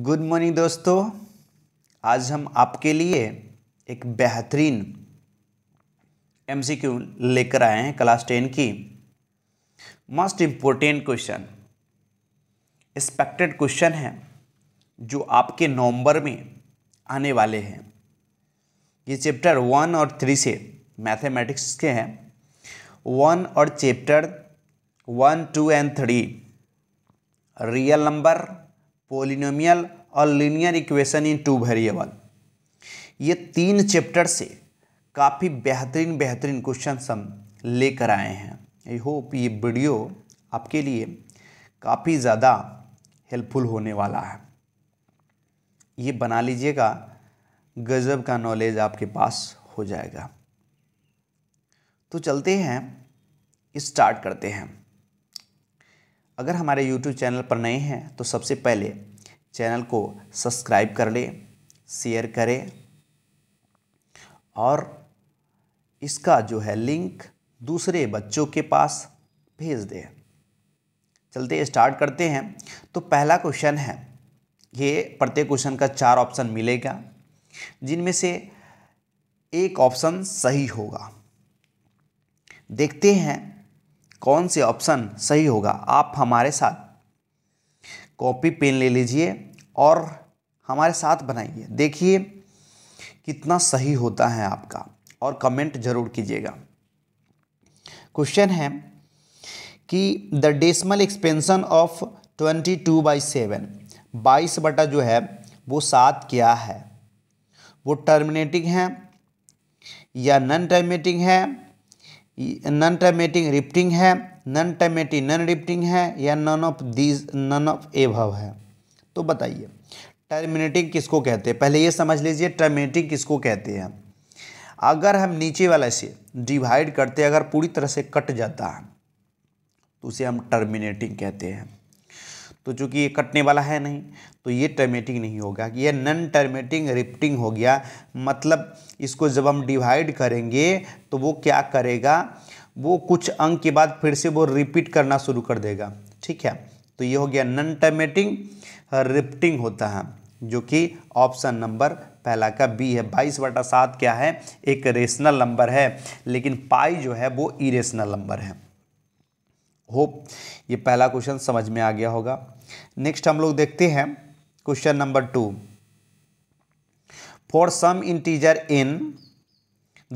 good morning दोस्तों आज हम आपके लिए एक बेहतरीन एमसीक्यू लेकर आए हैं क्लास टेन की most important question expected question है जो आपके नवंबर में आने वाले हैं ये चैप्टर वन और थ्री से मैथमेटिक्स के हैं वन और chapter one two and three real number polynomial और linear equation in two variable ये तीन चैप्टर से काफ़ी बेहतरीन बेहतरीन क्वेश्चन हम लेकर आए हैं आई होप ये वीडियो आपके लिए काफ़ी ज़्यादा हेल्पफुल होने वाला है ये बना लीजिएगा गज़ब का नॉलेज आपके पास हो जाएगा तो चलते हैं स्टार्ट करते हैं अगर हमारे यूट्यूब चैनल पर नए हैं तो सबसे पहले चैनल को सब्सक्राइब कर लें शेयर करें और इसका जो है लिंक दूसरे बच्चों के पास भेज दें चलते स्टार्ट करते हैं तो पहला क्वेश्चन है ये प्रत्येक क्वेश्चन का चार ऑप्शन मिलेगा जिनमें से एक ऑप्शन सही होगा देखते हैं कौन से ऑप्शन सही होगा आप हमारे साथ कॉपी पेन ले लीजिए और हमारे साथ बनाइए देखिए कितना सही होता है आपका और कमेंट जरूर कीजिएगा क्वेश्चन है कि the decimal expansion of twenty two by seven बाईस बटा जो है वो सात क्या है वो टर्मिनेटिंग है या नॉन टर्मिनेटिंग है नन टाइमेटिंग रिप्टिंग है नन टाइमेटिंग नन रिप्टिंग है या none of these none of above है तो बताइए टर्मिनेटिंग किसको कहते हैं पहले ये समझ लीजिए टर्मिनेटिंग किसको कहते हैं अगर हम नीचे वाला से डिवाइड करते अगर पूरी तरह से कट जाता है तो उसे हम टर्मिनेटिंग कहते हैं तो चूंकि ये कटने वाला है नहीं तो ये टर्मेटिंग नहीं होगा ये नन टर्मेटिंग रिप्टिंग हो गया मतलब इसको जब हम डिवाइड करेंगे तो वो क्या करेगा वो कुछ अंक के बाद फिर से वो रिपीट करना शुरू कर देगा ठीक है तो ये हो गया नन टर्मेटिंग रिप्टिंग होता है जो कि ऑप्शन नंबर पहला का बी है बाईस बटा सात क्या है एक रेशनल नंबर है लेकिन पाई जो है वो इरेशनल नंबर है होप ये पहला क्वेश्चन समझ में आ गया होगा नेक्स्ट हम लोग देखते हैं question number two for some integer in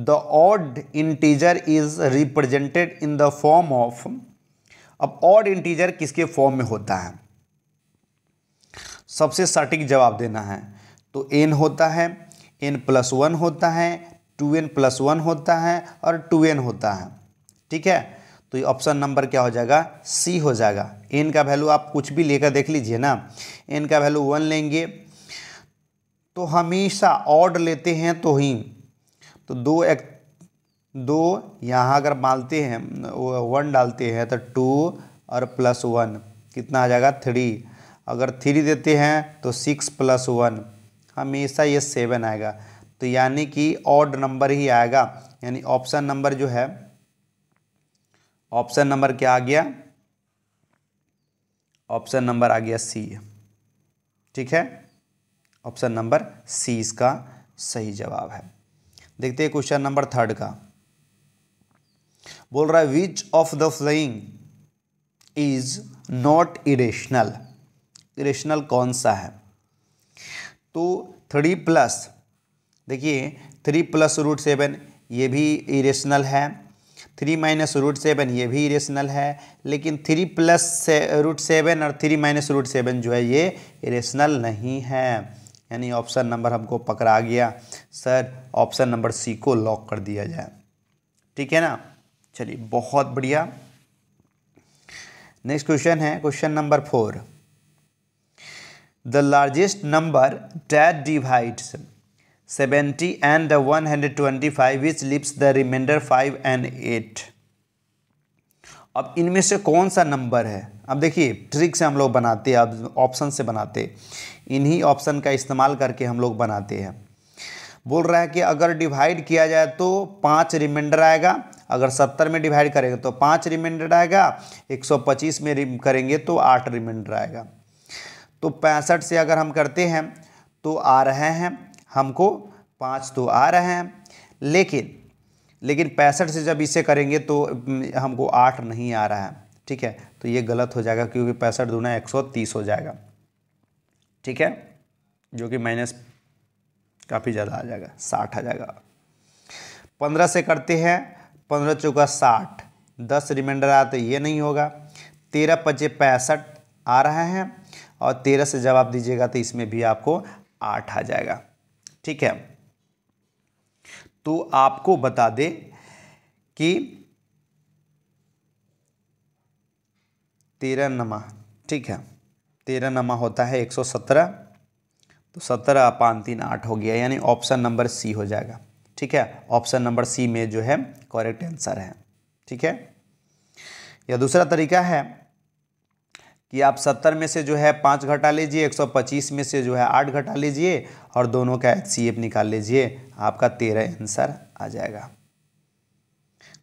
the odd integer is represented in the form of अब ऑड इंटीजर किसके फॉर्म में होता है सबसे सटीक जवाब देना है तो एन होता है एन प्लस वन होता है टू एन प्लस वन होता है और टू एन होता है ठीक है तो ये ऑप्शन नंबर क्या हो जाएगा सी हो जाएगा एन का वैल्यू आप कुछ भी लेकर देख लीजिए ना एन का वैल्यू वन लेंगे तो हमेशा ऑड लेते हैं तो ही तो दो एक दो यहाँ अगर मानते हैं वन डालते हैं तो टू और प्लस वन कितना आ जाएगा थ्री अगर थ्री देते हैं तो सिक्स प्लस वन हमेशा ये सेवन आएगा तो यानी कि ऑड नंबर ही आएगा यानी ऑप्शन नंबर जो है ऑप्शन नंबर क्या आ गया ऑप्शन नंबर आ गया सी ठीक है ऑप्शन नंबर सी इसका सही जवाब है देखते हैं क्वेश्चन नंबर थर्ड का बोल रहा है which of the following is not irrational irrational कौन सा है तो थ्री प्लस देखिए थ्री प्लस रूट सेवन ये भी इरेशनल है थ्री माइनस रूट सेवन ये भी इरेशनल है लेकिन थ्री प्लस से रूट सेवन और थ्री माइनस रूट सेवन जो है ये इरेशनल नहीं है यानी ऑप्शन नंबर हमको पकड़ा गया सर ऑप्शन नंबर सी को लॉक कर दिया जाए ठीक है ना चलिए बहुत बढ़िया नेक्स्ट क्वेश्चन है question number four the largest number that divides seventy and one hundred twenty five which leaves the remainder five and eight अब इनमें से कौन सा नंबर है अब देखिए ट्रिक से हम लोग बनाते हैं ऑप्शन से बनाते इन्हीं ऑप्शन का इस्तेमाल करके हम लोग बनाते हैं बोल रहा है कि अगर डिवाइड किया जाए तो पाँच रिमाइंडर आएगा अगर सत्तर में डिवाइड करेंगे तो पाँच रिमाइंडर आएगा एक सौ पच्चीस में करेंगे तो आठ रिमाइंडर आएगा तो पैंसठ से अगर हम करते हैं तो आ रहे हैं हमको पाँच तो आ रहे हैं लेकिन लेकिन पैंसठ से जब इसे करेंगे तो हमको आठ नहीं आ रहा है ठीक है तो ये गलत हो जाएगा क्योंकि पैंसठ दूना एक सौ तीस हो जाएगा ठीक है जो कि माइनस काफ़ी ज़्यादा आ जाएगा साठ आ जाएगा पंद्रह से करते हैं पंद्रह चौका साठ दस रिमाइंडर आया तो ये नहीं होगा तेरह पचे पैंसठ आ रहा है और तेरह से जवाब दीजिएगा तो इसमें भी आपको आठ आ जाएगा ठीक है तो आपको बता दें कि तेरह नमा ठीक है तेरह नमा होता है एक सौ सत्रह तो सत्रह पाँच तीन आठ हो गया यानी ऑप्शन नंबर सी हो जाएगा ठीक है ऑप्शन नंबर सी में जो है करेक्ट आंसर है ठीक है या दूसरा तरीका है कि आप सत्तर में से जो है पाँच घटा लीजिए एक सौ पच्चीस में से जो है आठ घटा लीजिए और दोनों का एच निकाल लीजिए आपका तेरह आंसर आ जाएगा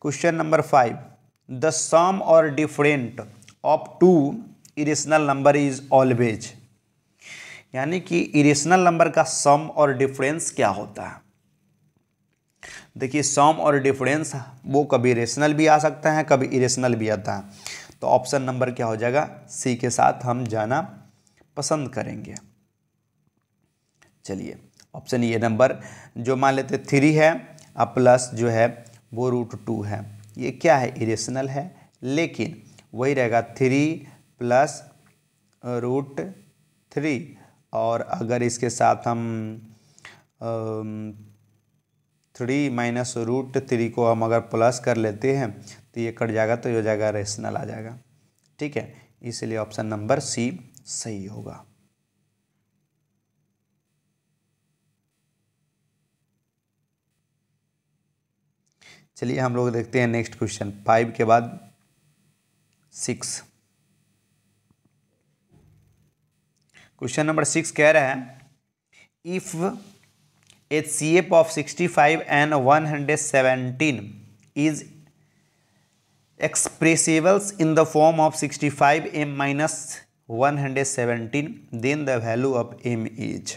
question number five the sum or difference of two irrational number is always यानी कि इरेशनल नंबर का सम और डिफरेंस क्या होता है देखिए सम और डिफरेंस वो कभी रेशनल भी आ सकता है कभी इरेशनल भी आता है तो ऑप्शन नंबर क्या हो जाएगा सी के साथ हम जाना पसंद करेंगे चलिए ऑप्शन ये नंबर जो मान लेते थ्री है अब प्लस जो है वो रूट टू है ये क्या है इरेशनल है लेकिन वही रहेगा थ्री प्लस रूट थ्री और अगर इसके साथ हम थ्री माइनस रूट थ्री को हम अगर प्लस कर लेते हैं तो ये कट जाएगा तो ये हो जाएगा रेशनल आ जाएगा ठीक है इसलिए ऑप्शन नंबर सी सही होगा चलिए हम लोग देखते हैं नेक्स्ट क्वेश्चन फाइव के बाद सिक्स क्वेश्चन नंबर सिक्स कह रहा है if of sixty five and one hundred seventeen is expressibles in of sixty five m minus one hundred 117 then the value of m is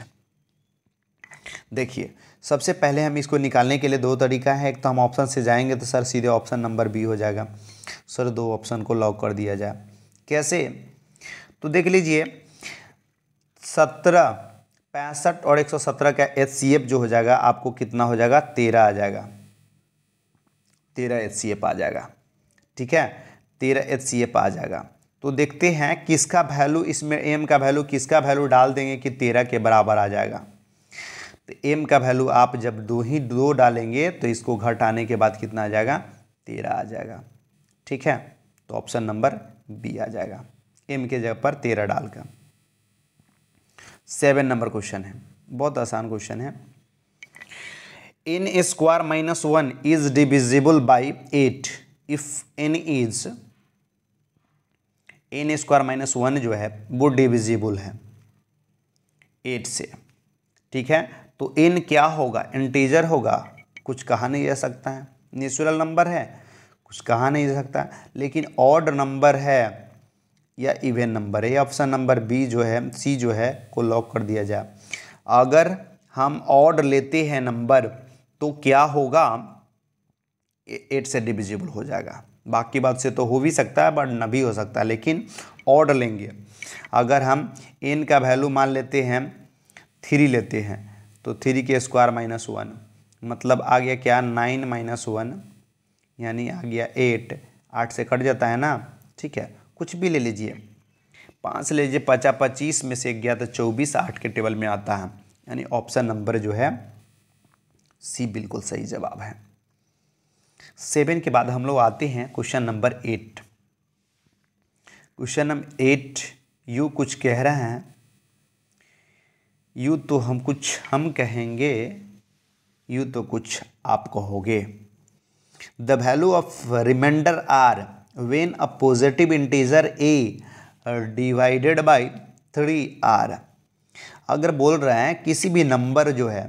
देखिए सबसे पहले हम इसको निकालने के लिए दो तरीका है एक तो हम ऑप्शन से जाएंगे तो सर सीधे ऑप्शन नंबर बी हो जाएगा सर दो ऑप्शन को लॉक कर दिया जाए कैसे तो देख लीजिए सत्रह पैंसठ और एक सौ सत्रह का एच सी एफ जो हो जाएगा आपको कितना हो जाएगा तेरह आ जाएगा तेरह एच सी एफ आ जाएगा ठीक है तेरह एच सी एफ आ जाएगा तो देखते हैं किसका वैल्यू इसमें एम का वैल्यू किसका वैल्यू डाल देंगे कि तेरह के बराबर आ जाएगा तो एम का वैल्यू आप जब दो ही दो डालेंगे तो इसको घटाने के बाद कितना आ जाएगा तेरह आ जाएगा ठीक है तो ऑप्शन नंबर बी आ जाएगा एम के जगह पर तेरह डालकर सेवन नंबर क्वेश्चन है बहुत आसान क्वेश्चन है n square minus one is divisible by eight if n is n square minus one जो है वो डिविजिबल है एट से ठीक है तो एन क्या होगा इंटीजर होगा कुछ कहा नहीं जा सकता है नेचुरल नंबर है कुछ कहा नहीं जा सकता लेकिन ऑड नंबर है या इवेन नंबर है या ऑप्शन नंबर बी जो है सी जो है को लॉक कर दिया जाए अगर हम ऑड लेते हैं नंबर तो क्या होगा एट से डिविजिबल हो जाएगा बाकी बात से तो हो भी सकता है बट न भी हो सकता है लेकिन ऑर्ड लेंगे अगर हम एन का वैल्यू मान लेते हैं थ्री लेते हैं तो थ्री के स्क्वायर माइनस वन मतलब आ गया क्या नाइन माइनस वन यानी आ गया एट आठ से कट जाता है ना ठीक है कुछ भी ले लीजिए पाँच ले लीजिए पचा पच्चीस में से गया तो चौबीस आठ के टेबल में आता है यानी ऑप्शन नंबर जो है सी बिल्कुल सही जवाब है सेवन के बाद हम लोग आते हैं question number eight question number eight यू कुछ कह रहे हैं यू तो हम कुछ हम कहेंगे यू तो कुछ आप कहोगे the value of remainder r when a positive integer a divided by three are अगर बोल रहे हैं किसी भी नंबर जो है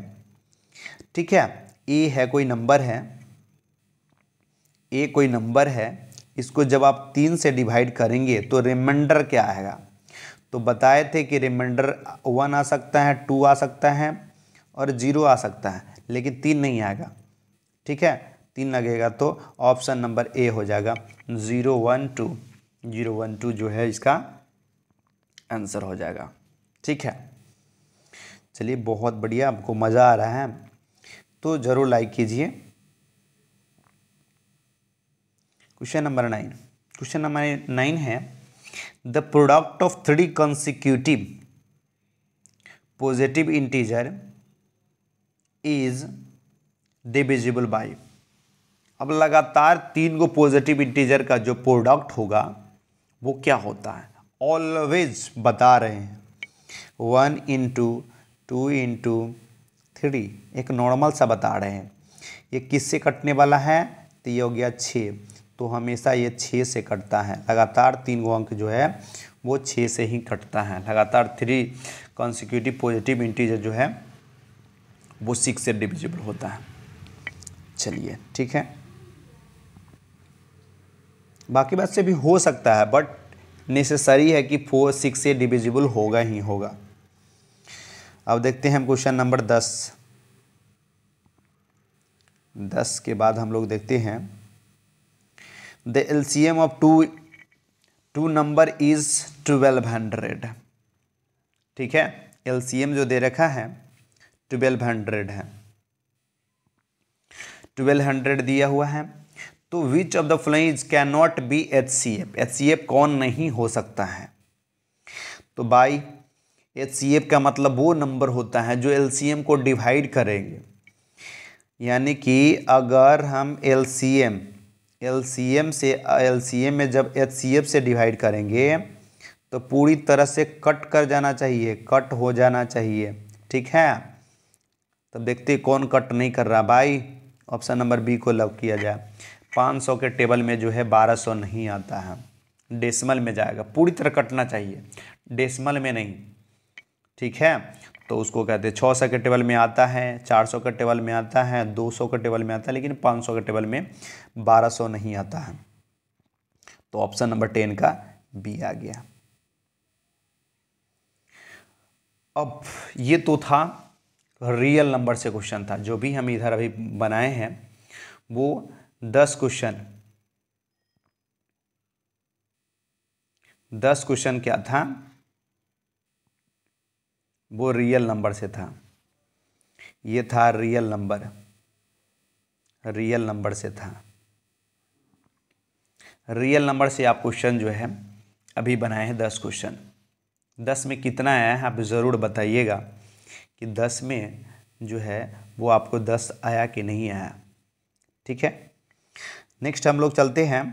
ठीक है ए है कोई नंबर है ए कोई नंबर है इसको जब आप तीन से डिवाइड करेंगे तो रिमाइंडर क्या आएगा तो बताए थे कि रिमाइंडर वन आ सकता है टू आ सकता है और जीरो आ सकता है लेकिन तीन नहीं आएगा ठीक है तीन लगेगा तो ऑप्शन नंबर ए हो जाएगा zero one two zero one two जो है इसका आंसर हो जाएगा ठीक है चलिए बहुत बढ़िया आपको मज़ा आ रहा है तो ज़रूर लाइक कीजिए question number nine question number nine है the product of three consecutive positive integer is divisible by अब लगातार तीन को पॉजिटिव इंटीजर का जो प्रोडक्ट होगा वो क्या होता है ऑलवेज बता रहे हैं one into two into three एक नॉर्मल सा बता रहे हैं ये किससे कटने वाला है तो ये हो गया छः तो हमेशा ये छः से कटता है लगातार तीन गो अंक जो है वो छः से ही कटता है लगातार थ्री कॉन्सिक्यूटिव पॉजिटिव इंटीजर जो है वो सिक्स से डिविजिबल होता है चलिए ठीक है बाकी बात से भी हो सकता है बट नेसेसरी है कि फोर सिक्स से डिविजिबल होगा ही होगा अब देखते हैं हम क्वेश्चन नंबर दस दस के बाद हम लोग देखते हैं the m of two two number is twelve hundred ठीक है एल सी एम जो दे रखा है ट्वेल्व हंड्रेड है ट्वेल्व हंड्रेड दिया हुआ है तो which of the following can not be H C F H C F कौन नहीं हो सकता है तो बाई एच सी एफ का मतलब वो नंबर होता है जो एल सी एम को डिवाइड करेंगे यानी कि अगर हम एल सी एम एम से एम में जब एचसीएफ से डिवाइड करेंगे तो पूरी तरह से कट कर जाना चाहिए कट हो जाना चाहिए ठीक है तब तो देखते कौन कट नहीं कर रहा भाई ऑप्शन नंबर बी को लव किया जाए 500 के टेबल में जो है 1200 नहीं आता है डेसिमल में जाएगा पूरी तरह कटना चाहिए डेसिमल में नहीं ठीक है तो उसको कहते हैं छः सौ के टेबल में आता है चार सौ के टेबल में आता है दो सौ के टेबल में आता है लेकिन पाँच सौ के टेबल में बारह सौ नहीं आता है तो ऑप्शन नंबर टेन का बी आ गया अब ये तो था रियल नंबर से क्वेश्चन था जो भी हम इधर अभी बनाए हैं वो दस क्वेश्चन दस क्वेश्चन क्या था वो रियल नंबर से था ये था रियल नंबर रियल नंबर से था रियल नंबर से आप क्वेश्चन जो है अभी बनाए हैं दस क्वेश्चन दस में कितना आया है आप ज़रूर बताइएगा कि दस में जो है वो आपको दस आया कि नहीं आया ठीक है नेक्स्ट हम लोग चलते हैं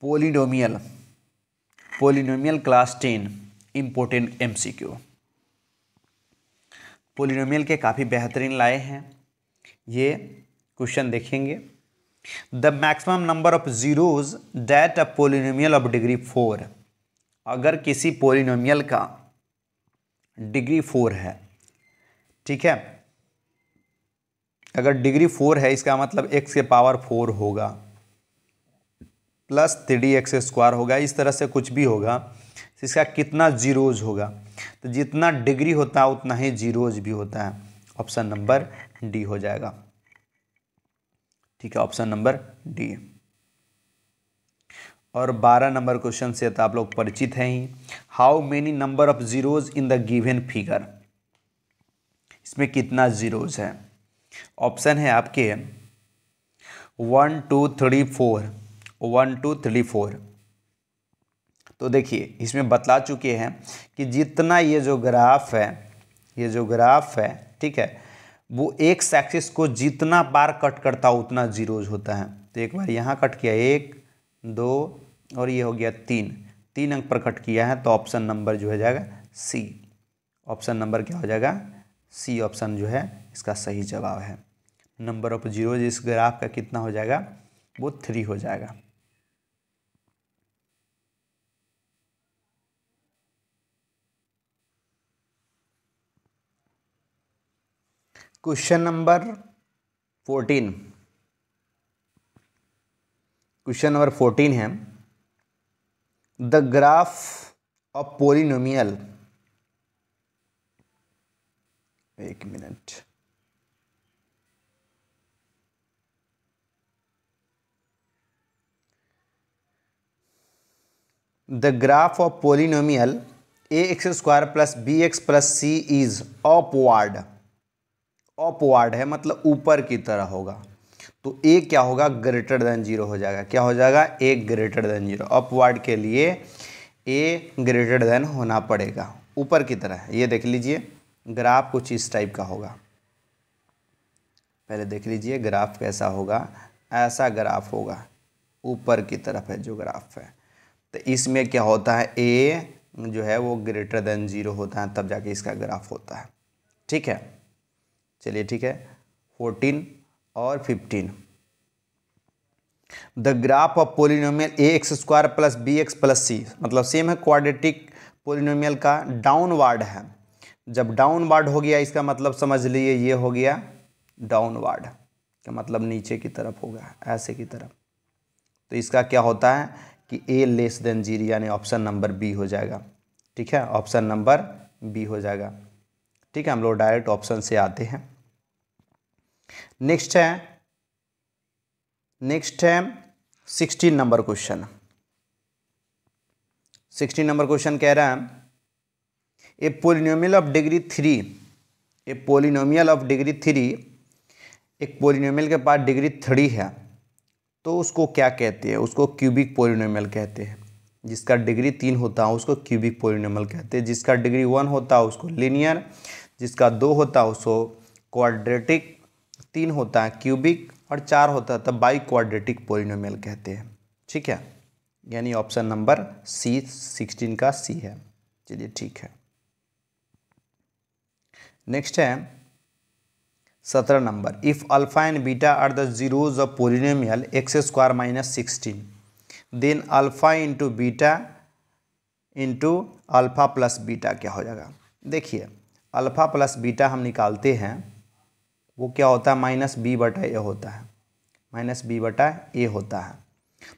polynomial polynomial class ten important Q polynomial के काफ़ी बेहतरीन लाए हैं ये क्वेश्चन देखेंगे the maximum number of zeros that a polynomial of degree four अगर किसी पोलिनोमियल का डिग्री फोर है ठीक है अगर डिग्री फोर है इसका मतलब एक्स के पावर फोर होगा प्लस थ्री एक्स स्क्वायर होगा इस तरह से कुछ भी होगा तो इसका कितना जीरोज होगा तो जितना डिग्री होता है उतना ही जीरोज भी होता है ऑप्शन नंबर डी हो जाएगा ठीक है ऑप्शन नंबर डी और 12 नंबर क्वेश्चन से तो आप लोग परिचित हैं ही how many number of zeros in the given figure इसमें कितना जीरोज है ऑप्शन है आपके one two three four one two three four तो देखिए इसमें बतला चुके हैं कि जितना ये जो ग्राफ है ये जो ग्राफ है ठीक है वो एक सेक्सिस को जितना बार कट करता उतना जीरोज होता है तो एक बार यहाँ कट किया एक दो और ये हो गया तीन तीन अंक पर कट किया है तो ऑप्शन नंबर जो हो जाएगा सी ऑप्शन नंबर क्या हो जाएगा सी ऑप्शन जो है इसका सही जवाब है नंबर ऑफ जीरोज इस ग्राफ का कितना हो जाएगा वो थ्री हो जाएगा question number fourteen question number fourteen है द ग्राफ ऑफ पोलिनोमियल एक minute the graph of polynomial a x square plus b x plus c is ward upward है मतलब ऊपर की तरह होगा तो ए क्या होगा ग्रेटर देन जीरो हो जाएगा क्या हो जाएगा a greater than zero upward के लिए ए ग्रेटर देन होना पड़ेगा ऊपर की तरह ये देख लीजिए ग्राफ कुछ इस टाइप का होगा पहले देख लीजिए ग्राफ कैसा होगा ऐसा ग्राफ होगा ऊपर की तरफ है जो ग्राफ है तो इसमें क्या होता है ए जो है वो ग्रेटर देन जीरो होता है तब जाके इसका ग्राफ होता है ठीक है चलिए ठीक है फोर्टीन और fifteen the graph of polynomial a x square plus b x plus c मतलब सेम है क्वाड्रेटिक पोलिनोमियल का डाउनवर्ड है जब डाउनवर्ड हो गया इसका मतलब समझ लीजिए ये हो गया डाउनवर्ड का मतलब नीचे की तरफ होगा ऐसे की तरफ तो इसका क्या होता है कि ए लेस देन जीरो यानी ऑप्शन नंबर बी हो जाएगा ठीक है ऑप्शन नंबर बी हो जाएगा ठीक है हम लोग डायरेक्ट ऑप्शन से आते हैं नेक्स्ट है नेक्स्ट है sixteen number question sixteen number question कह रहा है a polynomial of degree three a polynomial of degree three एक पोलिनोमियल के पास डिग्री थ्री है तो उसको क्या कहते हैं उसको क्यूबिक पोलिनोमियल कहते हैं जिसका डिग्री तीन होता है उसको क्यूबिक पोलिनोमियल कहते हैं जिसका डिग्री वन होता है उसको लीनियर जिसका दो होता है उसको क्वाड्रेटिक तीन होता है क्यूबिक और चार होता है तब बाई क्वाड्रेटिक पोलिनोमियल कहते हैं ठीक है यानी ऑप्शन नंबर सी सिक्सटीन का सी है चलिए ठीक है नेक्स्ट है सत्रह number if alpha and beta are the zeros of polynomial x square minus sixteen then alpha into beta into alpha plus beta क्या हो जाएगा देखिए अल्फा प्लस बीटा हम निकालते हैं वो क्या होता है माइनस बी बटा ए होता है माइनस बी बटा ए होता है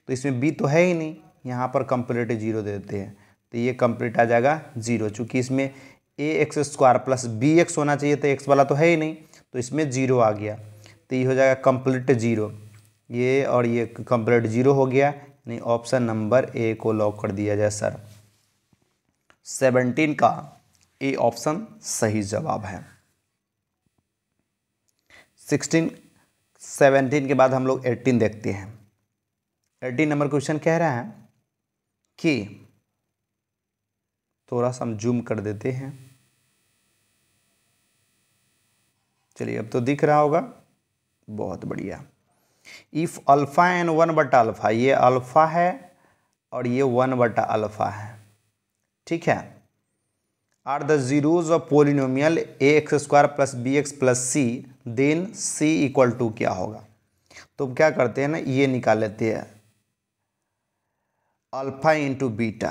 तो इसमें बी तो है ही नहीं यहाँ पर कंप्लीट जीरो दे देते हैं तो ये कंप्लीट आ जाएगा जीरो चूँकि इसमें a x square plus b x होना चाहिए तो एक्स वाला तो है ही नहीं तो इसमें जीरो आ गया तो ये हो जाएगा कंप्लीट जीरो ये और ये कंप्लीट जीरो हो गया नहीं ऑप्शन नंबर ए को लॉक कर दिया जाए सर सेवनटीन का ए ऑप्शन सही जवाब है सिक्सटीन सेवेंटीन के बाद हम लोग एट्टीन देखते हैं एट्टीन नंबर क्वेश्चन कह रहा है कि थोड़ा सा हम जूम कर देते हैं चलिए अब तो दिख रहा होगा बहुत बढ़िया इफ़ अल्फ़ा एन वन बटा अल्फ़ा ये अल्फ़ा है और ये वन बटा अल्फ़ा है ठीक है are the zeros of polynomial a x square plus b x plus c then C equal to क्या होगा तो क्या करते हैं ना ये निकाल लेते हैं अल्फा इंटू बीटा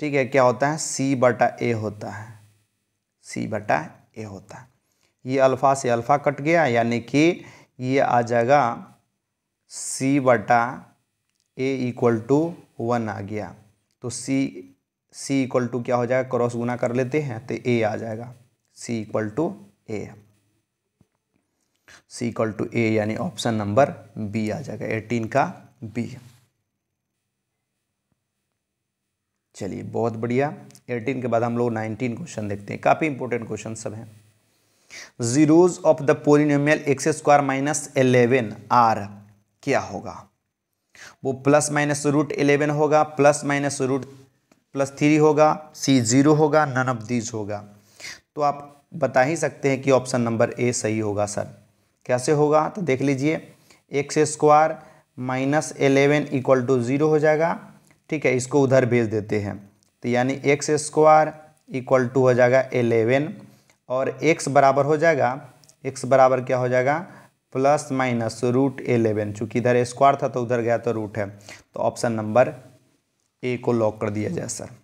ठीक है क्या होता है C बटा ए होता है C बटा ए होता है ये अल्फ़ा से अल्फ़ा कट गया यानी कि ये आ जाएगा C बटा ए इक्वल टू वन आ गया तो C C इक्वल टू क्या हो जाएगा क्रॉस गुना कर लेते हैं तो ए आ जाएगा C equal to a c equal to a यानी ऑप्शन नंबर बी आ जाएगा एटीन का बी चलिए बहुत बढ़िया एटीन के बाद हम लोग नाइनटीन क्वेश्चन देखते हैं काफ़ी इंपॉर्टेंट क्वेश्चन सब हैं zeros of the polynomial x square minus eleven are क्या होगा वो प्लस माइनस रूट एलेवन होगा plus minus root plus three होगा सी जीरो होगा नन ऑफ दीज होगा तो आप बता ही सकते हैं कि ऑप्शन नंबर ए सही होगा सर कैसे होगा तो देख लीजिए x square minus eleven equal to zero हो जाएगा ठीक है इसको उधर भेज देते हैं तो यानी एक्स स्क्वायर इक्वल टू हो जाएगा एलेवन और एक्स बराबर हो जाएगा एक्स बराबर क्या हो जाएगा प्लस माइनस रूट एलेवन चूँकि इधर स्क्वायर था तो उधर गया तो रूट है तो ऑप्शन नंबर ए को लॉक कर दिया जाए सर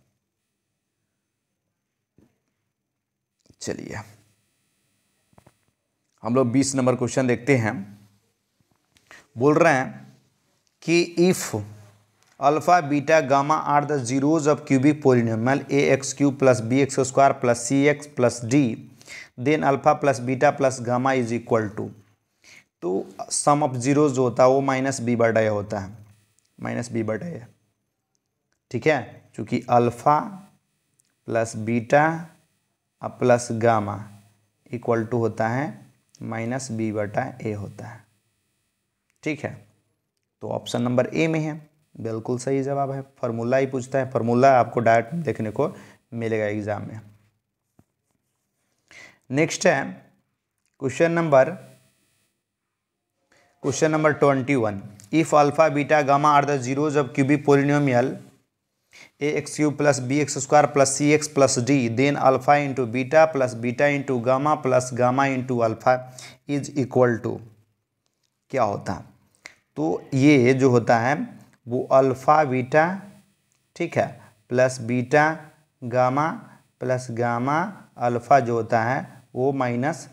चलिए हम लोग बीस नंबर क्वेश्चन देखते हैं बोल रहे हैं कि if alpha beta gamma are the zeros of cubic polynomial a x cube plus b x square plus c x plus d then alpha plus beta plus gamma is equal to तो sum of zeros जो होता है वो minus B but होता है minus B but ठीक है चूँकि alpha plus beta plus gamma equal to होता है माइनस बी बटा ए होता है ठीक है तो ऑप्शन नंबर ए में है बिल्कुल सही जवाब है फार्मूला ही पूछता है फार्मूला आपको डायरेक्ट देखने को मिलेगा एग्जाम में नेक्स्ट है question number question number twenty one if alpha beta gamma are the zeros of cubic polynomial a x cube plus b x square plus c x plus d then alpha into beta plus beta into gamma plus gamma into alpha is equal to क्या होता है तो ये जो होता है वो alpha beta ठीक है plus beta gamma plus gamma alpha जो होता है वो माइनस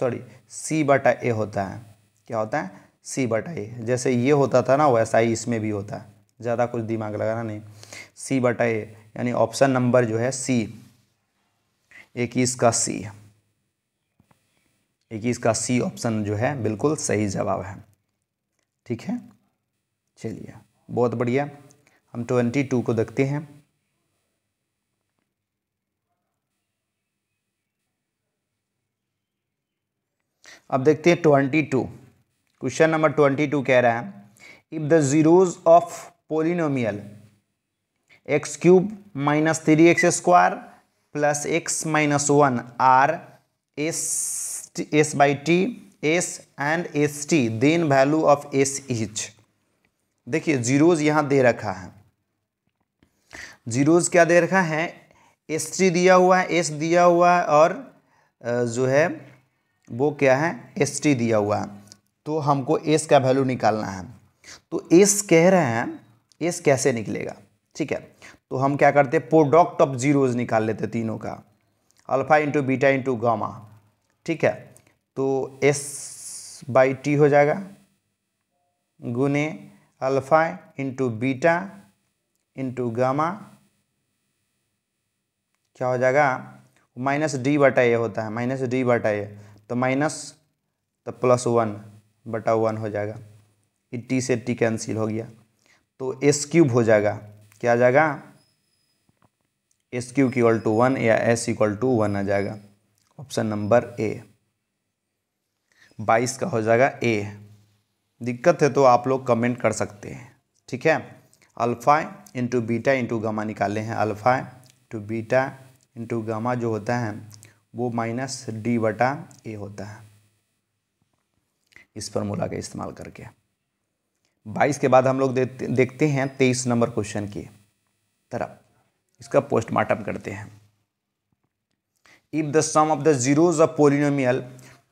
सॉरी सी बटा ए होता है क्या होता है सी बटा ए जैसे ये होता था ना वैसा ही इसमें भी होता है ज़्यादा कुछ दिमाग लगाना नहीं सी बटा ए यानी ऑप्शन नंबर जो है सी इक्कीस का सी इक्कीस का सी ऑप्शन जो है बिल्कुल सही जवाब है ठीक है चलिए बहुत बढ़िया हम ट्वेंटी टू को देखते हैं अब देखते हैं twenty two question number twenty two कह रहा है if the zeros of polynomial x cube minus three x square plus x minus one are s s by t s and s t then value of s इच देखिए zeros यहाँ दे रखा है zeros क्या दे रखा है एस टी दिया हुआ है एस दिया हुआ है और जो है वो क्या है एस टी दिया हुआ है तो हमको एस का वैल्यू निकालना है तो एस कह रहे हैं एस कैसे निकलेगा ठीक है तो हम क्या करते हैं प्रोडक्ट ऑफ जीरोज निकाल लेते तीनों का alpha into beta into gamma ठीक है तो एस बाई टी हो जाएगा गुने alpha into beta into gamma क्या हो जाएगा माइनस डी बटा ए होता है माइनस डी बटा ए तो माइनस तो प्लस वन बटा वन हो जाएगा टी से टी कैंसिल हो गया तो एस क्यूब हो जाएगा क्या आ जाएगा s cube equal to one या एस इक्वल टू वन आ जाएगा ऑप्शन नंबर ए बाईस का हो जाएगा ए दिक्कत है तो आप लोग कमेंट कर सकते हैं ठीक है alpha into beta into gamma निकाले हैं alpha to beta into gamma जो होता है वो माइनस डी बटा ए होता है इस फॉर्मूला का इस्तेमाल करके बाईस के बाद हम लोग देखते हैं तेईस नंबर क्वेश्चन की तरफ इसका पोस्टमार्टम करते हैं if the sum of the zeros of polynomial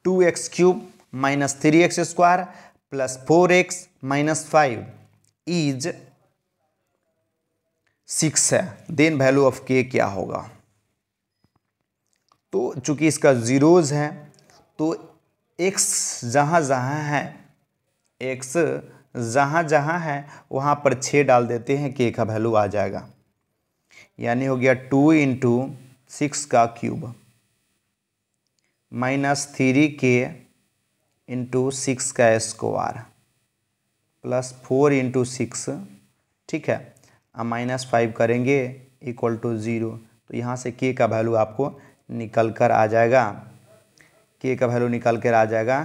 two x cube minus three x square plus four x minus five is six है देन वैल्यू ऑफ के क्या होगा तो चूंकि इसका तो ज़ीरोज़ है तो एक्स जहां जहां है एक्स जहाँ जहाँ है वहाँ पर छः डाल देते हैं के का वैल्यू आ जाएगा यानी हो गया टू इंटू सिक्स का क्यूब माइनस थ्री के इंटू सिक्स का square plus four into six ठीक है अब माइनस फाइव करेंगे इक्वल टू ज़ीरो तो यहाँ से के का वैल्यू आपको निकल कर आ जाएगा के का वैल्यू निकल कर आ जाएगा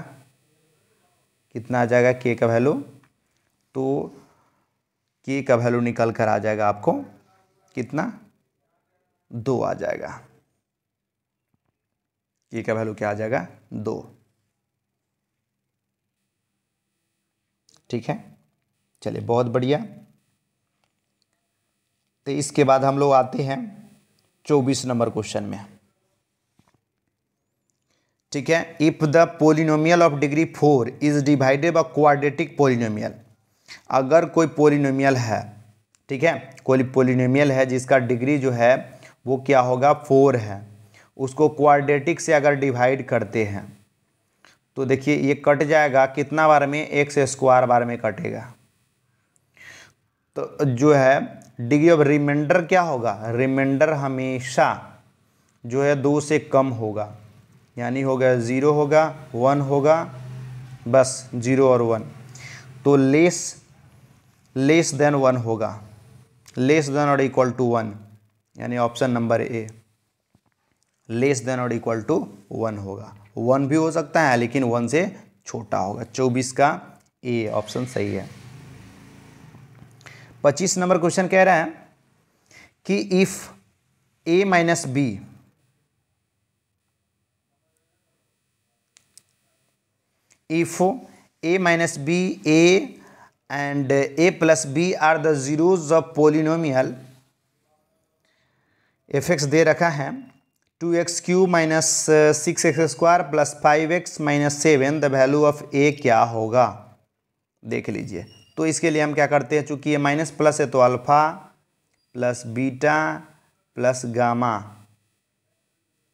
कितना आ जाएगा के का वैल्यू तो के का वैल्यू निकल कर आ जाएगा आपको कितना दो आ जाएगा के का वैल्यू क्या आ जाएगा दो ठीक है चलिए बहुत बढ़िया तो इसके बाद हम लोग आते हैं चौबीस नंबर क्वेश्चन में ठीक है if the polynomial of degree four is divided by quadratic polynomial अगर कोई पोलिनोमियल है ठीक है कोई पोलिनोमियल है जिसका डिग्री जो है वो क्या होगा फोर है उसको क्वारडेटिक से अगर डिवाइड करते हैं तो देखिए ये कट जाएगा कितना बार में एक से स्क्वायर बार में कटेगा तो जो है डिग्री ऑफ रिमाइंडर क्या होगा रिमाइंडर हमेशा जो है दो से कम होगा यानी होगा ज़ीरो होगा वन होगा बस ज़ीरो और वन तो लेस लेस देन वन होगा लेस देन और इक्वल टू वन यानी option number A less than और इक्वल टू वन होगा वन भी हो सकता है लेकिन वन से छोटा होगा चौबीस का ए ऑप्शन सही है पच्चीस नंबर क्वेश्चन कह रहा है कि if a minus b if a minus b a and a plus b are the zeros of polynomial f x दे रखा है two x cube minus uh, six x square plus five x minus seven the value of a क्या होगा देख लीजिए तो इसके लिए हम क्या करते हैं चूंकि ये माइनस प्लस है तो alpha plus beta plus gamma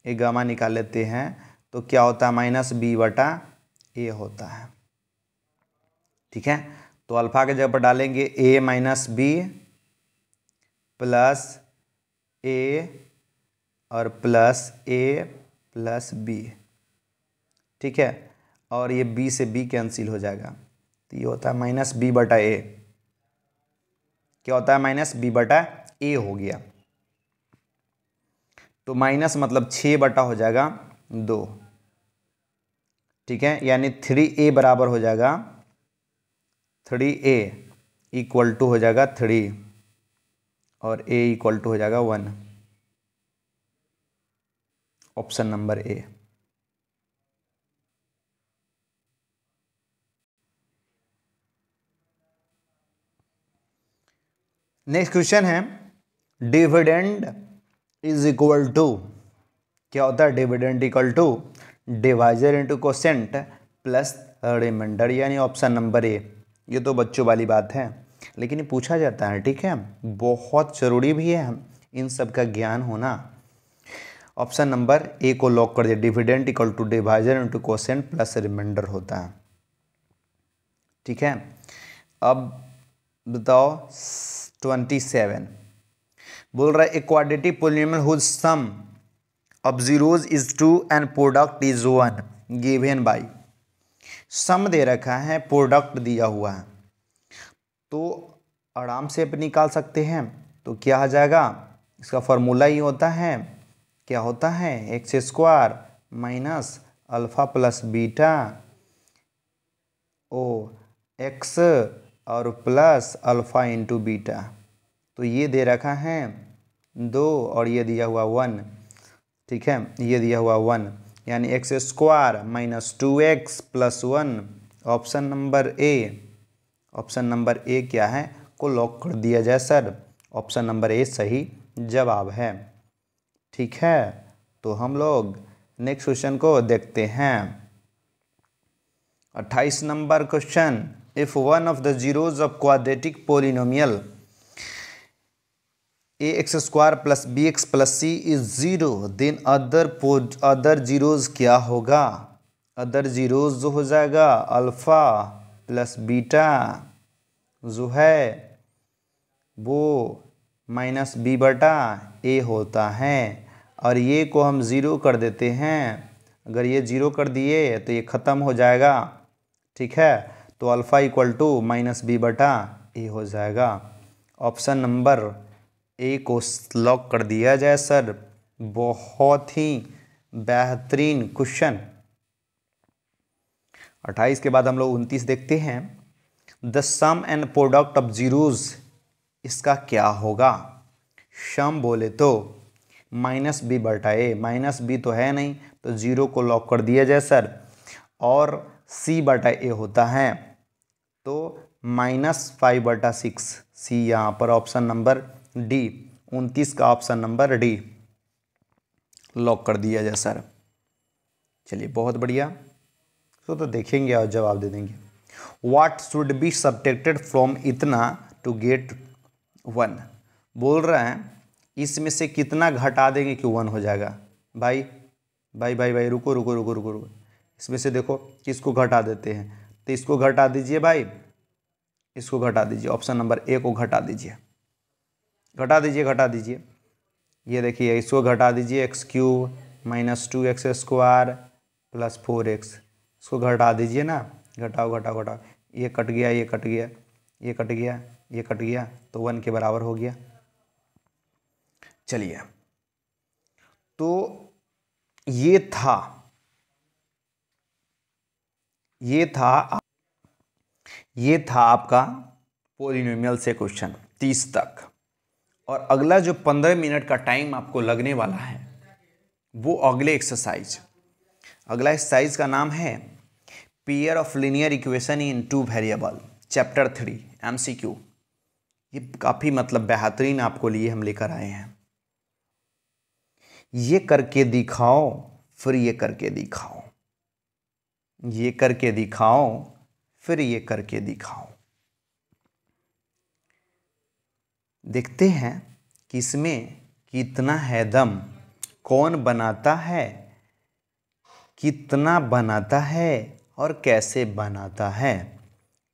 ये गामा निकाल लेते हैं तो क्या होता है माइनस बी बटा ए होता है ठीक है तो अल्फ़ा के जगह पर डालेंगे a minus b plus a और प्लस ए प्लस बी ठीक है और ये बी से बी कैंसिल हो जाएगा तो ये होता है माइनस बी बटा ए क्या होता है माइनस बी बटा ए हो गया तो माइनस मतलब छ बटा हो जाएगा दो ठीक है यानी थ्री ए बराबर हो जाएगा थ्री ए इक्वल टू हो जाएगा थ्री और ए इक्वल टू हो जाएगा one option number A next question है डिविडेंड इज इक्वल टू क्या होता है dividend equal to divisor into quotient plus remainder यानी ऑप्शन नंबर ए ये तो बच्चों वाली बात है लेकिन ये पूछा जाता है ठीक है बहुत ज़रूरी भी है इन सब का ज्ञान होना ऑप्शन नंबर ए को लॉक कर दिया dividend equal to divisor into quotient plus remainder होता है ठीक है अब बताओ ट्वेंटी सेवन बोल रहा है इक्वाडिटी quadratic whose sum of zeros is two and product is one given by sum दे रखा है प्रोडक्ट दिया हुआ है तो आराम से निकाल सकते हैं तो क्या आ जाएगा इसका फॉर्मूला ही होता है क्या होता है x square minus alpha plus beta ओ एक्स और प्लस अल्फ़ा इंटू बीटा तो ये दे रखा है दो और ये दिया हुआ वन ठीक है ये दिया हुआ वन यानी x square minus two x plus one option number A option number A क्या है को लॉक कर दिया जाए सर ऑप्शन नंबर ए सही जवाब है ठीक है तो हम लोग नेक्स्ट क्वेश्चन को देखते हैं अट्ठाईस number question if one of the zeros of quadratic polynomial a x square plus b x plus c is zero then other other zeros क्या होगा अदर जीरोज़ जो हो जाएगा अल्फ़ा प्लस बीटा जो है वो माइनस बी बटा ए होता है और ये को हम ज़ीरो कर देते हैं अगर ये ज़ीरो कर दिए तो ये ख़त्म हो जाएगा ठीक है तो alpha equal to minus b बटा ए हो जाएगा ऑप्शन नंबर ए को लॉक कर दिया जाए सर बहुत ही बेहतरीन क्वेश्चन अट्ठाईस के बाद हम लोग उनतीस देखते हैं the sum and product of zeros इसका क्या होगा सम बोले तो माइनस बी बटा ए माइनस बी तो है नहीं तो ज़ीरो को लॉक कर दिया जाए सर और सी बटा ए होता है तो माइनस फाइव बटा सिक्स सी यहाँ पर ऑप्शन नंबर डी उनतीस का ऑप्शन नंबर डी लॉक कर दिया जाए सर चलिए बहुत बढ़िया तो तो देखेंगे और जवाब दे देंगे what should be subtracted from इतना टू गेट वन बोल रहे हैं इसमें से कितना घटा देंगे कि वन हो जाएगा भाई भाई भाई भाई रुको रुको रुको रुको रुको इसमें से देखो किसको घटा देते हैं तो इसको घटा दीजिए भाई इसको घटा दीजिए ऑप्शन नंबर ए को घटा दीजिए घटा दीजिए घटा दीजिए ये देखिए इसको घटा दीजिए x cube minus two x square plus four x इसको घटा दीजिए ना घटाओ घटाओ घटाओ ये कट गया ये कट गया ये कट गया ये कट गया तो वन के बराबर हो गया चलिए तो ये था ये था ये था आपका पोलिनोमियल से क्वेश्चन तीस तक और अगला जो पंद्रह मिनट का टाइम आपको लगने वाला है वो अगले एक्सरसाइज अगला एक्सरसाइज का नाम है pair of linear equation in two variable chapter three क्यू ये काफ़ी मतलब बेहतरीन आपको लिए हम लेकर आए हैं ये करके दिखाओ फिर ये करके दिखाओ ये करके दिखाओ फिर ये करके दिखाओ देखते हैं कि इसमें कितना है दम कौन बनाता है कितना बनाता है और कैसे बनाता है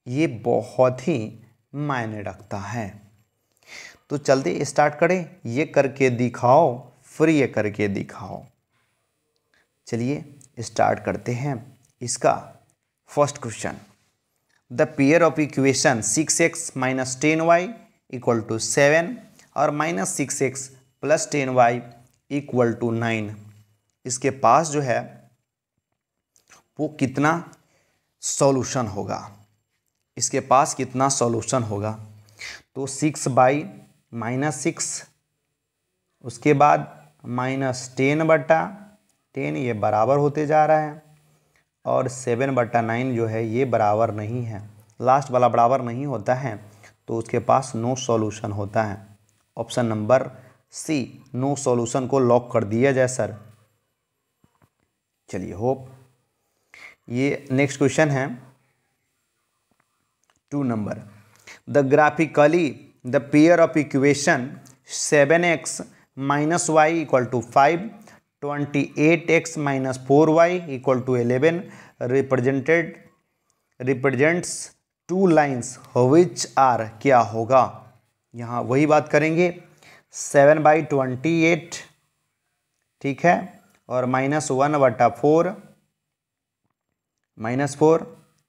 ये बहुत ही मायने रखता है तो चलते स्टार्ट करें ये करके दिखाओ फिर ये करके दिखाओ चलिए स्टार्ट करते हैं इसका first question the pair of equation six x minus ten y equal to seven और minus six x plus ten y equal to nine इसके पास जो है वो कितना सॉल्यूशन होगा इसके पास कितना सॉल्यूशन होगा तो सिक्स बाई माइनस सिक्स उसके बाद माइनस टेन बटा टेन ये बराबर होते जा रहा है और सेवन बटा नाइन जो है ये बराबर नहीं है लास्ट वाला बराबर नहीं होता है तो उसके पास नो सॉल्यूशन होता है option number C no solution को लॉक कर दिया जाए सर चलिए होप ये नेक्स्ट क्वेश्चन है two number the graphically the pair of equation seven x minus y equal to five twenty eight x minus four y equal to eleven represented represents two lines which are क्या होगा यहाँ वही बात करेंगे seven by twenty eight ठीक है और minus one वटा फोर माइनस फोर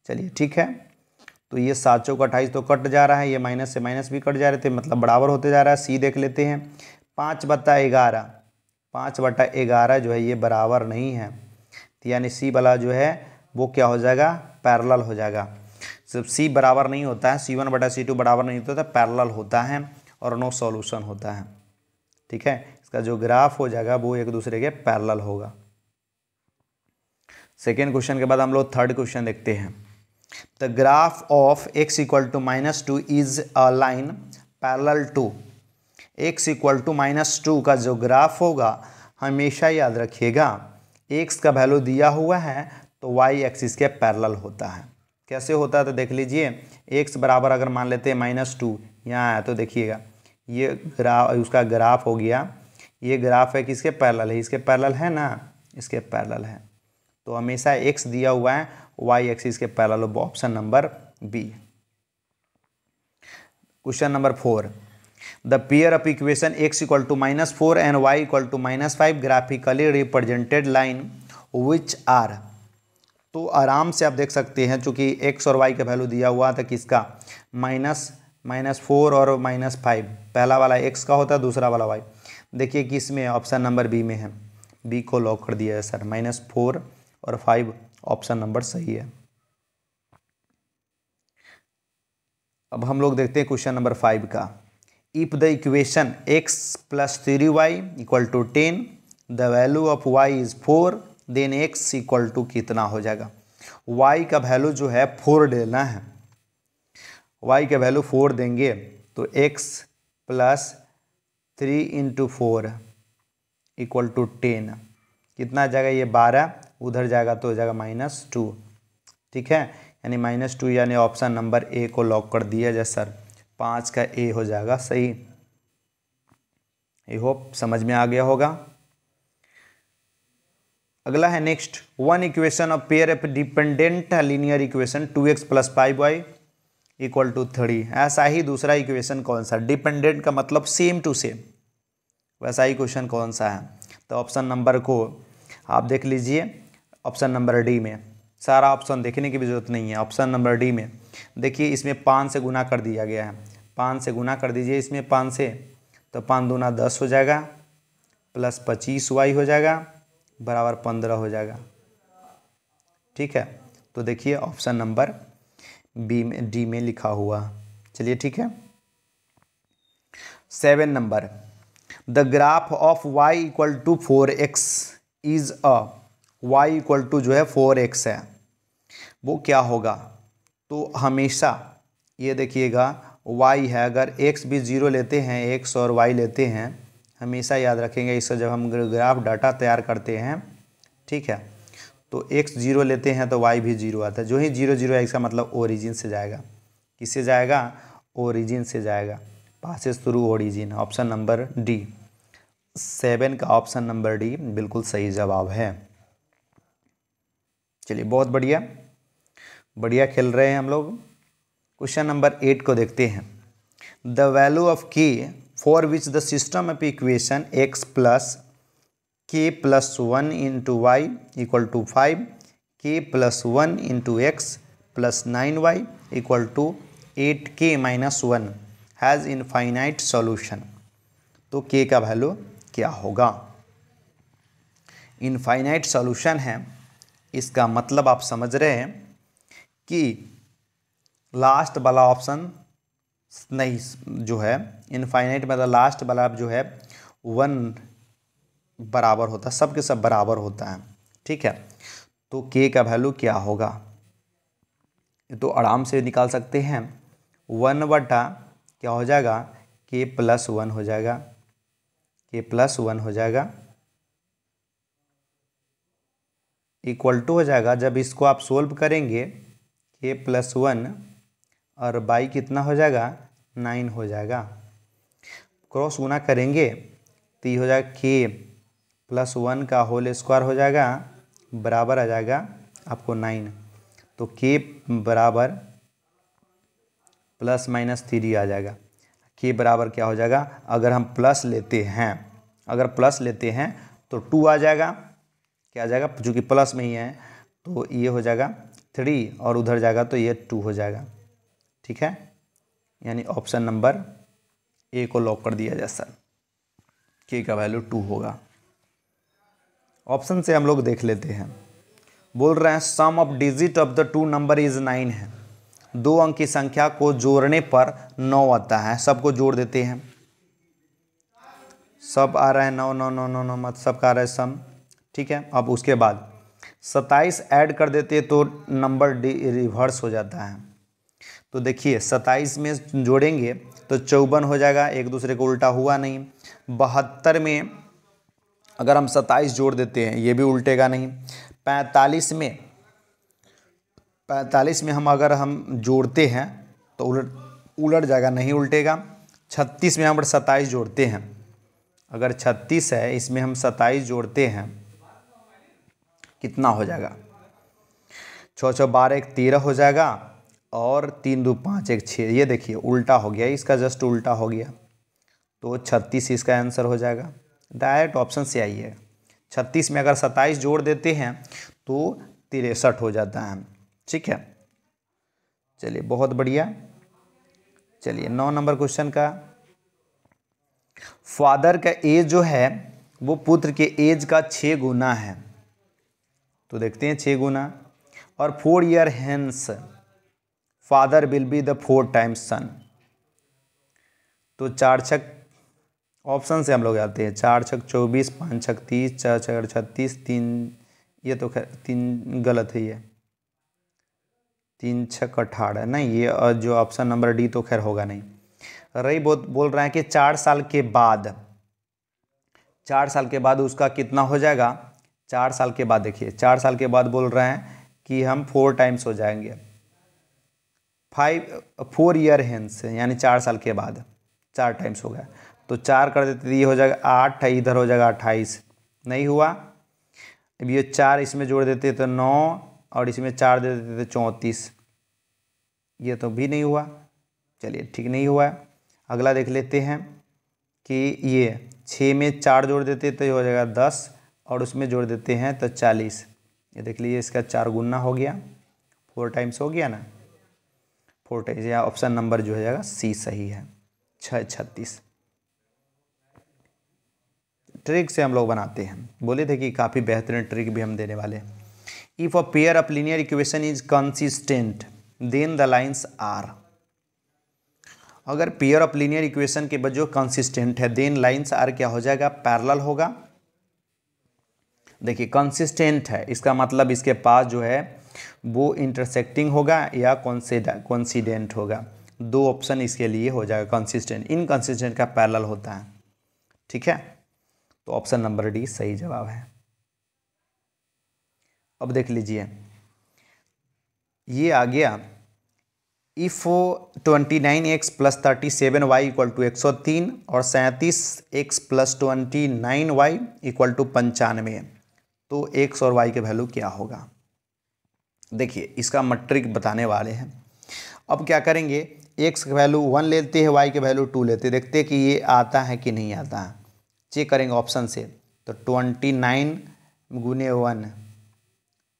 चलिए ठीक है तो ये सात चौक अट्ठाईस तो कट जा रहा है ये माइनस से माइनस भी कट जा रहे थे मतलब बराबर होते जा रहा है सी देख लेते हैं पाँच बटा ग्यारह पाँच बटा ग्यारह जो है ये बराबर नहीं है यानी सी वाला जो है वो क्या हो जाएगा पैरल हो जाएगा जब सी बराबर नहीं होता है सी वन बटा सी टू बराबर नहीं होता पैरल तो होता है और नो सॉल्यूशन होता है ठीक है इसका जो ग्राफ हो जाएगा वो एक दूसरे के पैरल होगा सेकेंड क्वेश्चन के बाद हम लोग थर्ड क्वेश्चन देखते हैं the graph of x equal to minus two is a line parallel to x equal to minus two का जो ग्राफ होगा हमेशा याद रखिएगा एक्स का वैल्यू दिया हुआ है तो वाई एक्सिस के पैरल होता है कैसे होता है तो देख लीजिए एक्स बराबर अगर मान लेते हैं माइनस टू यहाँ आया तो देखिएगा ये ग्राफ उसका ग्राफ हो गया ये ग्राफ है किसके पैरल है इसके पैरल है ना इसके पैरल है तो हमेशा एक्स दिया हुआ है वाई एक्सिस के पैरल हो option number B question number four the pair of equation x equal to minus four and y equal to minus five graphically represented line which are तो आराम से आप देख सकते हैं चूँकि एक्स और वाई का वैल्यू दिया हुआ था किसका माइनस माइनस फोर और माइनस फाइव पहला वाला एक्स का होता है दूसरा वाला वाई देखिए किस में ऑप्शन नंबर बी में है बी को लॉक कर दिया है सर माइनस फोर और फाइव ऑप्शन नंबर सही है अब हम लोग देखते हैं क्वेश्चन नंबर फाइव का if the equation x plus three y equal to ten the value of y is four then x equal to कितना हो जाएगा वाई का वैल्यू जो है फोर देना है वाई का वैल्यू फोर देंगे तो x plus three into four equal to ten कितना आ जाएगा ये बारह उधर जाएगा तो हो जाएगा माइनस टू ठीक है यानी माइनस टू यानी ऑप्शन नंबर ए को लॉक कर दिया जाए सर पाँच का ए हो जाएगा सही आई होप समझ में आ गया होगा अगला है next one equation of pair of dependent linear equation two x plus five y equal to three ऐसा ही दूसरा इक्वेशन कौन सा डिपेंडेंट का मतलब सेम टू सेम वैसा ही क्वेश्चन कौन सा है तो ऑप्शन नंबर को आप देख लीजिए ऑप्शन नंबर डी में सारा ऑप्शन देखने की भी जरूरत नहीं है ऑप्शन नंबर डी में देखिए इसमें पाँच से गुना कर दिया गया है पाँच से गुना कर दीजिए इसमें पाँच से तो पाँच दूना दस हो जाएगा प्लस पच्चीस वाई हो जाएगा बराबर पंद्रह हो जाएगा ठीक है तो देखिए ऑप्शन नंबर बी में डी में लिखा हुआ चलिए ठीक है seven number the graph of y equal to four x is a y equal to जो है फोर एक्स है वो क्या होगा तो हमेशा ये देखिएगा वाई है अगर एक्स भी ज़ीरो लेते हैं एक्स और वाई लेते हैं हमेशा याद रखेंगे इसको जब हम ग्राफ डाटा तैयार करते हैं ठीक है तो एक्स जीरो लेते हैं तो वाई भी जीरो आता है जो ही जीरो जीरो एक्स इसका मतलब ओरिजिन से जाएगा किससे जाएगा ओरिजिन से जाएगा passes through origin option number D seven का ऑप्शन नंबर डी बिल्कुल सही जवाब है चलिए बहुत बढ़िया बढ़िया खेल रहे हैं हम लोग क्वेश्चन नंबर एट को देखते हैं the value of k for which the system of equation x plus k plus 1 into y equal to 5 k plus 1 into x plus 9y equal to 8k minus 1 has infinite solution तो k का value क्या होगा infinite solution है इसका मतलब आप समझ रहे हैं कि लास्ट वाला ऑप्शन नहीं जो है इनफाइनाइट मतलब लास्ट मतलब वाला जो है वन बराबर होता है सब के सब बराबर होता है ठीक है तो के का वैल्यू क्या होगा तो आराम से निकाल सकते हैं वन बटा क्या हो जाएगा के प्लस वन हो जाएगा के प्लस वन हो जाएगा इक्वल टू हो जाएगा जब इसको आप सोल्व करेंगे के प्लस वन और बाई कितना हो जाएगा नाइन हो जाएगा क्रॉस गुना करेंगे तो ये हो जाएगा के प्लस वन का होल स्क्वायर हो जाएगा बराबर आ जाएगा आपको नाइन तो के बराबर प्लस माइनस थ्री आ जाएगा के बराबर क्या हो जाएगा अगर हम प्लस लेते हैं अगर प्लस लेते हैं तो टू आ जाएगा क्या आ जाएगा चूँकि प्लस में ही है तो ये हो जाएगा थ्री और उधर जाएगा तो ये टू हो जाएगा ठीक है यानी ऑप्शन नंबर ए को लॉक कर दिया जाए सर के का वैल्यू टू होगा ऑप्शन से हम लोग देख लेते हैं बोल रहे हैं sum of digit of the two number is nine है दो अंक की संख्या को जोड़ने पर नौ आता है सबको जोड़ देते हैं सब आ रहा है नौ नौ नौ नौ नौ मत सब का आ रहा है सम ठीक है अब उसके बाद सत्ताईस ऐड कर देते तो नंबर डी रिवर्स हो जाता है तो देखिए सत्ताईस में जोड़ेंगे तो चौवन हो जाएगा एक दूसरे को उल्टा हुआ नहीं बहत्तर में अगर हम सताइस जोड़ देते हैं ये भी उल्टेगा नहीं पैंतालीस में पैंतालीस में हम अगर हम जोड़ते हैं तो उलट उलट जाएगा नहीं उल्टेगा छत्तीस में हम सत्ताईस जोड़ते हैं अगर छत्तीस है इसमें हम सत्ताईस जोड़ते हैं कितना हो जाएगा छः छः बारह एक तेरह हो जाएगा और तीन दो पाँच एक छः ये देखिए उल्टा हो गया इसका जस्ट उल्टा हो गया तो छत्तीस इसका आंसर हो जाएगा डायरेक्ट ऑप्शन से आइए छत्तीस में अगर सत्ताईस जोड़ देते हैं तो तिरसठ हो जाता है ठीक है चलिए बहुत बढ़िया चलिए नौ नंबर क्वेश्चन का फादर का एज जो है वो पुत्र के एज का छः गुना है तो देखते हैं छः गुना और four year hence father will be the four times son तो चार छक ऑप्शन से हम लोग आते हैं चार छक चौबीस पाँच छक तीस चार छक छत्तीस तीन ये तो खैर तीन गलत है ये तीन छक अठारह नहीं ये जो ऑप्शन नंबर डी तो खैर होगा नहीं रही बोल बोल रहे हैं कि चार साल के बाद चार साल के बाद उसका कितना हो जाएगा चार साल के बाद देखिए चार साल के बाद बोल रहे हैं कि हम फोर टाइम्स हो जाएंगे फाइव फोर ईयर हैंस यानी चार साल के बाद चार टाइम्स हो गया तो चार कर देते ये हो जाएगा आठ इधर हो जाएगा अट्ठाईस नहीं हुआ अब ये चार इसमें जोड़ देते तो नौ और इसमें चार दे देते तो चौंतीस ये तो भी नहीं हुआ चलिए ठीक नहीं हुआ अगला देख लेते हैं कि ये छः में चार जोड़ देते तो ये हो जाएगा दस और उसमें जोड़ देते हैं तो चालीस ये देख लीजिए इसका चार गुना हो गया फोर टाइम्स हो गया ना फोर्टेज या ऑप्शन नंबर जो हो जाएगा सी सही है छः छत्तीस ट्रिक से हम लोग बनाते हैं बोले थे कि काफ़ी बेहतरीन ट्रिक भी हम देने वाले हैं if a pair of linear equation is consistent then the lines are अगर पेयर ऑफ लीनियर इक्वेशन के जो कंसिस्टेंट है देन लाइंस आर क्या हो जाएगा पैरल होगा देखिए कंसिस्टेंट है इसका मतलब इसके पास जो है वो इंटरसेक्टिंग होगा या कॉन्सीडेंट होगा दो ऑप्शन इसके लिए हो जाएगा कंसिस्टेंट इनकन्सिस्टेंट का पैरल होता है ठीक है तो ऑप्शन नंबर डी सही जवाब है अब देख लीजिए ये आ गया if twenty nine x plus thirty seven y equal to एक सौ तीन और सैंतीस x plus twenty nine y equal to पंचानवे तो एक्स और वाई के वैल्यू क्या होगा देखिए इसका मट्रिक बताने वाले हैं अब क्या करेंगे एक्स का वैल्यू वन लेते हैं वाई के वैल्यू टू लेते हैं देखते हैं कि ये आता है कि नहीं आता है चेक करेंगे ऑप्शन से तो ट्वेंटी नाइन गुने वन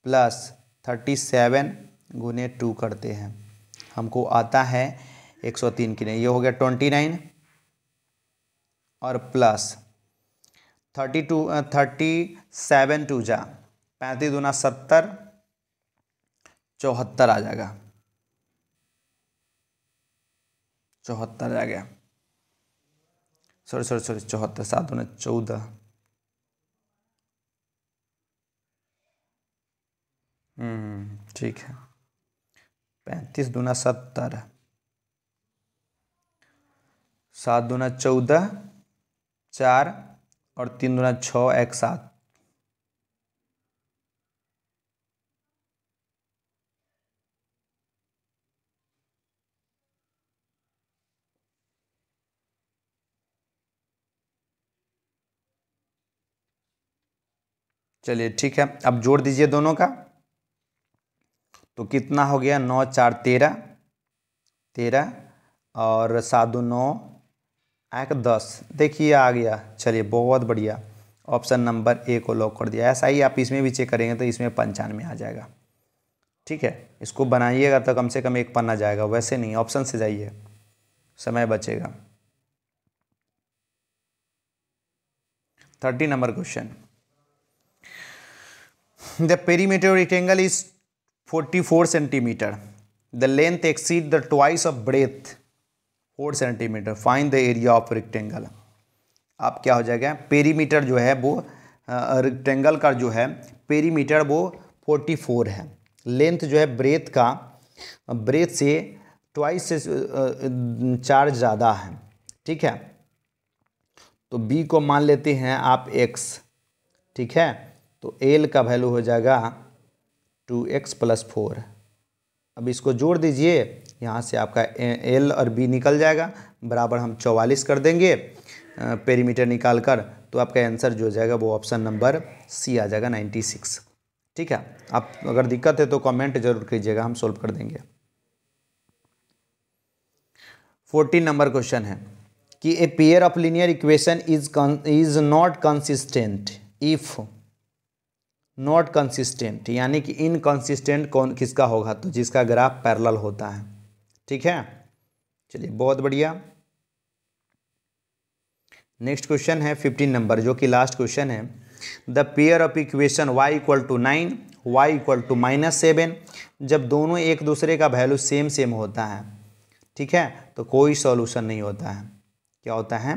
प्लस थर्टी सेवन गुने टू करते हैं हमको आता है एक सौ तीन की नहीं ये हो गया ट्वेंटी नाइन और plus thirty two thirty seven two जा पैंतीस दूना सत्तर चौहत्तर आ जाएगा चौहत्तर आ गया सॉरी सॉरी सॉरी चौहत्तर सात उन्हें चौदह हम्म, ठीक है पैंतीस दूना सत्तर सात दूना चौदह चार और तीन दूना छः एक सात चलिए ठीक है अब जोड़ दीजिए दोनों का तो कितना हो गया नौ चार तेरह तेरह और सात दो नौ एक दस देखिए आ गया चलिए बहुत बढ़िया ऑप्शन नंबर ए को लॉक कर दिया ऐसा ही आप इसमें भी चेक करेंगे तो इसमें पंचानवे आ जाएगा ठीक है इसको बनाइएगा तो कम से कम एक पन्ना जाएगा वैसे नहीं ऑप्शन से जाइए समय बचेगा thirty number question the perimeter is forty 44 centimetre the length exceed the twice of breadth 4 centimetre find the area of rectangle आप क्या हो जाएगा पेरीमीटर जो है वो रिक्टेंगल का जो है पेरीमीटर वो 44 है लेंथ जो है ब्रेथ का ब्रेथ से ट्वाइस से चार ज़्यादा है ठीक है तो बी को मान लेते हैं आप एक्स ठीक है तो एल का वैल्यू हो जाएगा टू एक्स प्लस फोर अब इसको जोड़ दीजिए यहाँ से आपका एल और बी निकल जाएगा बराबर हम चौवालीस कर देंगे पेरीमीटर निकाल कर तो आपका आंसर जो हो जाएगा वो ऑप्शन नंबर सी आ जाएगा नाइन्टी सिक्स ठीक है आप अगर दिक्कत है तो कमेंट जरूर कीजिएगा हम सॉल्व कर देंगे फोर्टीन नंबर क्वेश्चन है कि a pair of linear equation is is not consistent if not consistent यानी कि इनकन्सिस्टेंट कौन किसका होगा तो जिसका ग्राफ पैरल होता है ठीक है चलिए बहुत बढ़िया नेक्स्ट क्वेश्चन है फिफ्टीन नंबर जो कि लास्ट क्वेश्चन है the pair of equation y equal to nine y equal to minus seven जब दोनों एक दूसरे का वैल्यू सेम सेम होता है ठीक है तो कोई सॉल्यूशन नहीं होता है क्या होता है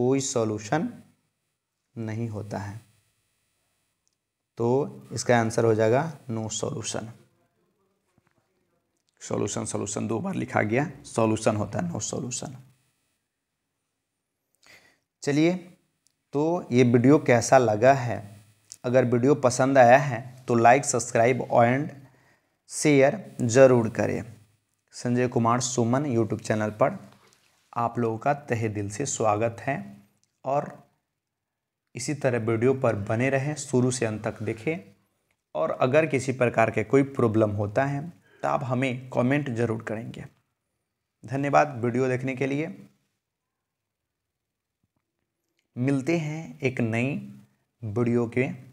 कोई सॉल्यूशन नहीं होता है तो इसका आंसर हो जाएगा नो सॉल्यूशन सॉल्यूशन सॉल्यूशन दो बार लिखा गया सॉल्यूशन होता है नो सॉल्यूशन चलिए तो ये वीडियो कैसा लगा है अगर वीडियो पसंद आया है तो लाइक सब्सक्राइब एंड शेयर ज़रूर करें संजय कुमार सुमन यूट्यूब चैनल पर आप लोगों का तहे दिल से स्वागत है और इसी तरह वीडियो पर बने रहें शुरू से अंत तक देखें और अगर किसी प्रकार के कोई प्रॉब्लम होता है तो आप हमें कमेंट ज़रूर करेंगे धन्यवाद वीडियो देखने के लिए मिलते हैं एक नई वीडियो के